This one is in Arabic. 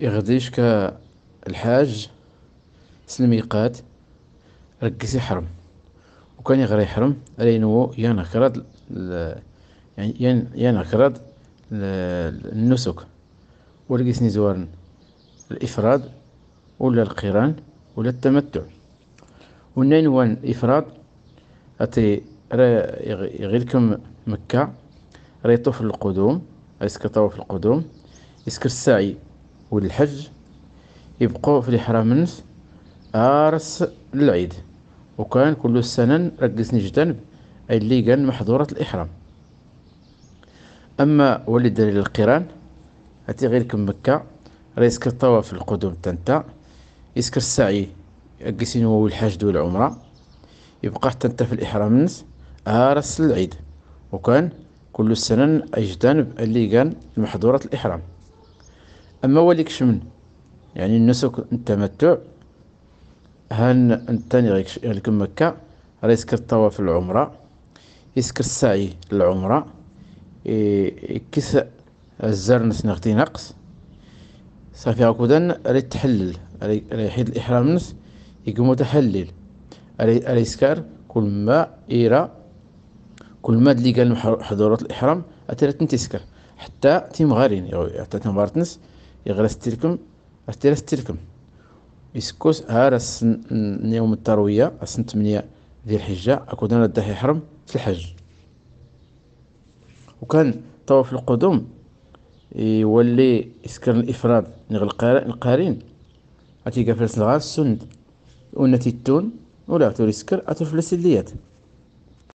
يغديشك الحاج سلمي قات ركز حرم وكان يغرى يحرم رينو ينكرد يعني ينكرد النسك ولقيسني زوارن الإفراد ولا القران ولا التمتع ونين وان الإفراد أتي يغيلكم مكة ريطوف القدوم اسكر في القدوم اسكر السعي والحج يبقوا في الإحرام نس أرس العيد وكان كل سنة ركز نجتنب اللي كان محظورة الإحرام أما ولد القران هاتي غير كم مكة يسكر طواف القدوم تنتا يسكر السعي أقسين هو الحج دو العمرة يبقى حتى انت في الإحرام نس أرس العيد وكان كل سنة أجتنب اللي كان محظورة الإحرام أما وليك شمن يعني النسك التمتع هان الثاني غيك مكة راه يسكر الطواف العمرة يسكر السعي للعمرة كيس الزر نس نغتي نقص صافي دان راه تحلل راه يحيد الإحرام نس يقوم متحلل راه يسكر كل ما إيرا كل ما اللي قال حضورة الإحرام أترى تنتسكر حتى تيمغارين حتى غارتنس يغرستلكم ارتلستلكم إسكوس هار يوم التروية السن 8 ذي الحجة أكون دانا داهي حرم في الحج وكان طواف القدوم يولي يسكر الإفراد نغلق القارين أتيقى فلس الغار السند ونتي التون ولا أتو فلس الليات